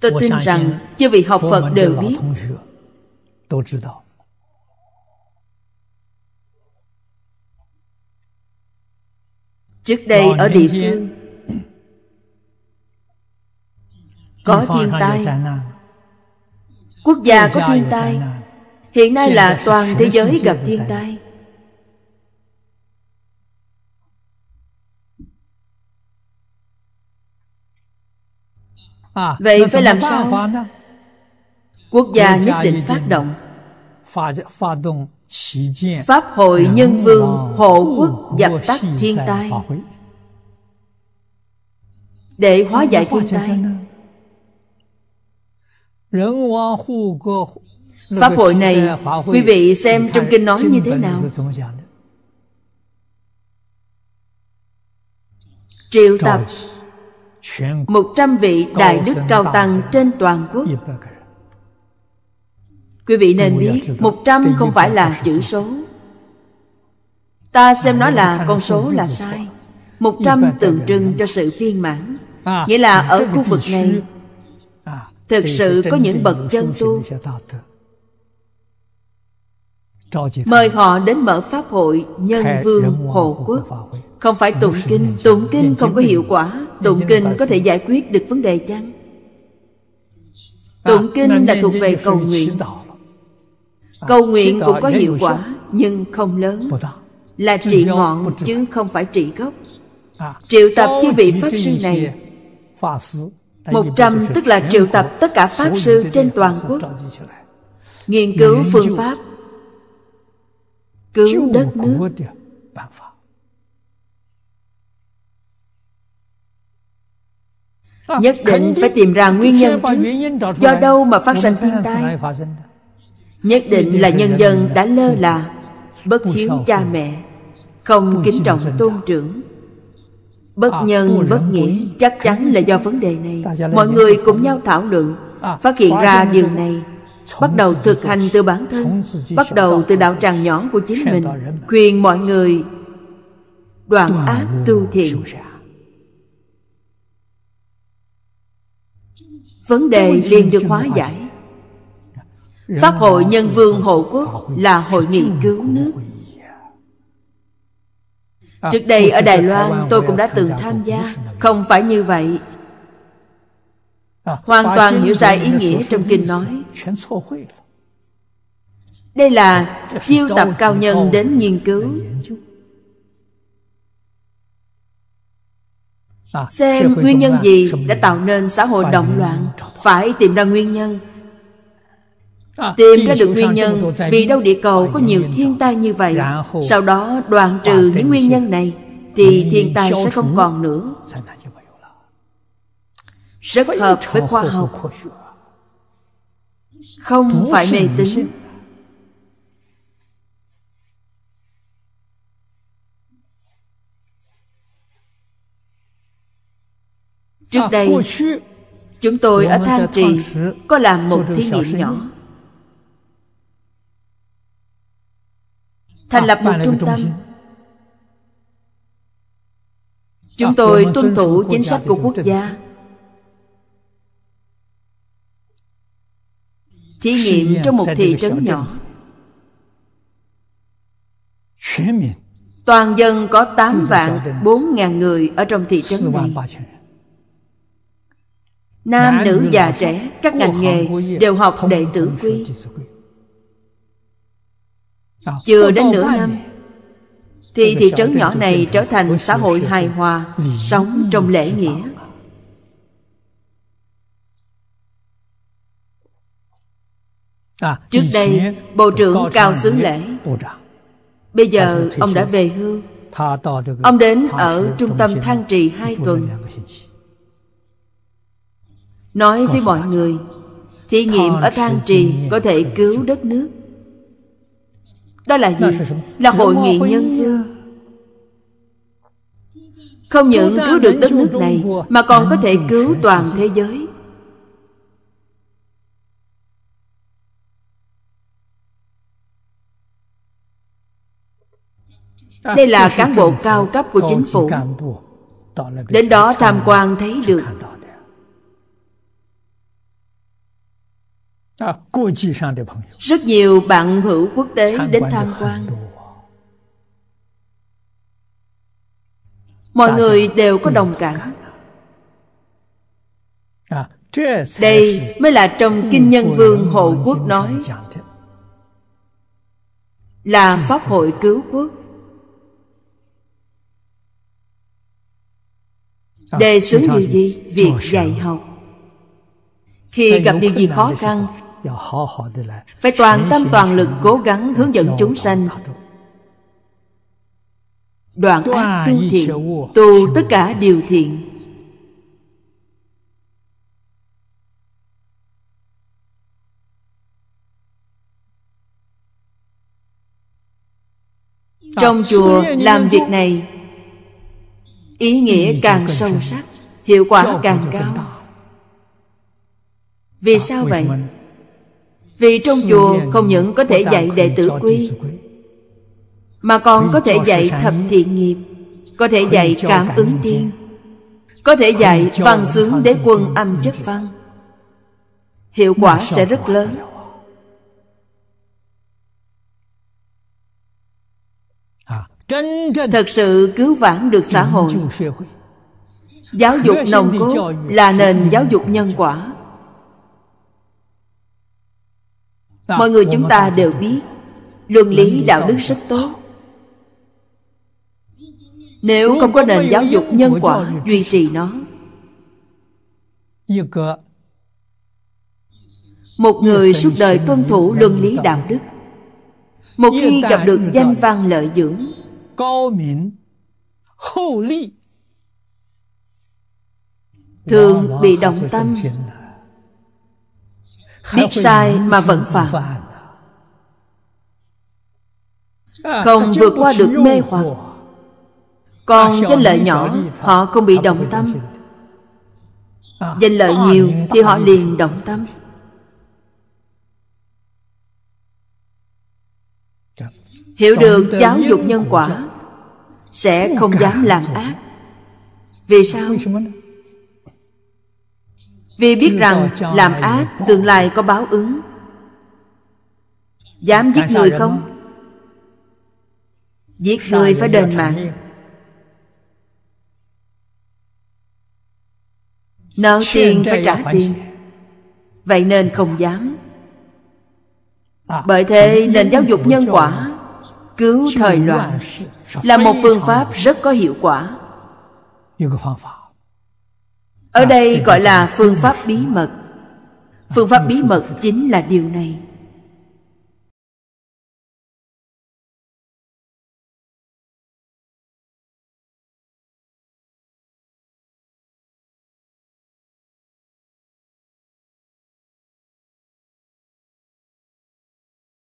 tôi tin rằng chư vị học phật đều biết trước đây ở địa phương có thiên tai quốc gia có thiên tai hiện nay là toàn thế giới gặp thiên tai À, vậy phải làm sao quốc gia nhất định phát động pháp hội nhân vương hộ quốc dập tắt thiên tai để hóa giải thiên tai pháp hội này quý vị xem trong kinh nói như thế nào triệu tập một trăm vị đại đức cao tăng trên toàn quốc quý vị nên biết một trăm không phải là chữ số ta xem nó là con số là sai một trăm tượng trưng cho sự viên mãn nghĩa là ở khu vực này thực sự có những bậc chân tu mời họ đến mở pháp hội nhân vương hộ quốc không phải tụng kinh tụng kinh không có hiệu quả tụng kinh có thể giải quyết được vấn đề chăng à, tụng kinh là thuộc về cầu nguyện à, cầu nguyện cũng có hiệu quả nhưng không lớn là trị ngọn chứ không phải trị gốc à, triệu tập chư vị pháp sư này một trăm tức là triệu tập tất cả pháp sư trên toàn quốc nghiên cứu phương pháp cứu đất nước Ờ, nhất định phải tìm ra nguyên nhân trước do đâu mà phát sinh thiên tai nhất định là nhân dân đã lơ là bất hiếu cha mẹ không kính trọng tôn trưởng bất nhân bất nghĩa chắc chắn là do vấn đề này mọi người cùng nhau thảo luận à, phát hiện ra điều này bắt đầu thực hành từ bản thân bắt đầu từ đạo tràng nhỏ của chính mình khuyên mọi người đoạn ác tu thiện Vấn đề liền được hóa giải Pháp hội nhân vương hộ quốc là hội nghị cứu nước à, Trước đây ở Đài Loan tôi cũng đã từng tham gia Không phải như vậy à, Hoàn toàn hiểu sai ý nghĩa trong kinh nói Đây là chiêu tập cao nhân đến nghiên cứu À, xem nguyên nhân gì đã tạo nên xã hội động loạn phải tìm ra nguyên nhân à, tìm ra được nguyên nhân vì đâu địa cầu có nhiều thiên tai như vậy sau đó đoạn trừ những nguyên nhân này thì thiên tai sẽ không còn nữa rất hợp với khoa học không phải mê tín trước à, đây chúng tôi ở Thanh trì có làm một thí nghiệm nhỏ thành à, lập một trung tâm chúng à, tôi tuân thủ chính sách của quốc gia thí nghiệm trong một thị trấn nhỏ toàn dân có 8 vạn 4 ngàn người ở trong thị trấn này Nam nữ già trẻ Các ngành nghề đều học đệ tử quy Chưa đến nửa năm Thì thị trấn nhỏ này trở thành xã hội hài hòa Sống trong lễ nghĩa à, Trước đây Bộ trưởng Cao Xứ Lễ Bây giờ ông đã về hưu Ông đến ở trung tâm Thang Trì hai tuần nói với mọi người thí nghiệm ở thang trì có thể cứu đất nước đó là gì là hội nghị nhân phương không những cứu được đất nước này mà còn có thể cứu toàn thế giới đây là cán bộ cao cấp của chính phủ đến đó tham quan thấy được Rất nhiều bạn hữu quốc tế đến tham quan Mọi người đều có đồng cảm Đây mới là trong Kinh Nhân Vương Hộ Quốc nói Là Pháp hội cứu quốc Đề xướng điều gì? Việc dạy học Khi gặp điều gì khó khăn phải toàn tâm toàn lực cố gắng hướng dẫn chúng sanh đoạn ác tu thiện tu tất cả điều thiện trong chùa làm việc này ý nghĩa càng sâu sắc hiệu quả càng cao vì sao vậy vì trong chùa không những có thể dạy đệ tử quy Mà còn có thể dạy thập thiện nghiệp Có thể dạy cảm ứng tiên Có thể dạy văn sướng đế quân âm chất văn Hiệu quả sẽ rất lớn à, Thật sự cứu vãn được xã hội Giáo dục nồng cốt là nền giáo dục nhân quả mọi người chúng ta đều biết luân lý đạo đức rất tốt nếu không có nền giáo dục nhân quả duy trì nó một người suốt đời tuân thủ luân lý đạo đức một khi gặp được danh văn lợi dưỡng thường bị động tâm biết sai mà vẫn phạm không vượt qua được mê hoặc còn danh lợi nhỏ họ không bị động tâm à, danh lợi nhiều thì họ liền động tâm hiểu được giáo dục nhân quả sẽ không dám làm ác vì sao vì biết rằng làm ác tương lai có báo ứng Dám giết người không? Giết người phải đền mạng Nợ tiền phải trả tiền Vậy nên không dám à, Bởi thế nền giáo dục nhân quả Cứu thời loạn Là một phương pháp rất có hiệu quả ở đây à, gọi là phương pháp bí mật phương pháp bí mật chính là điều này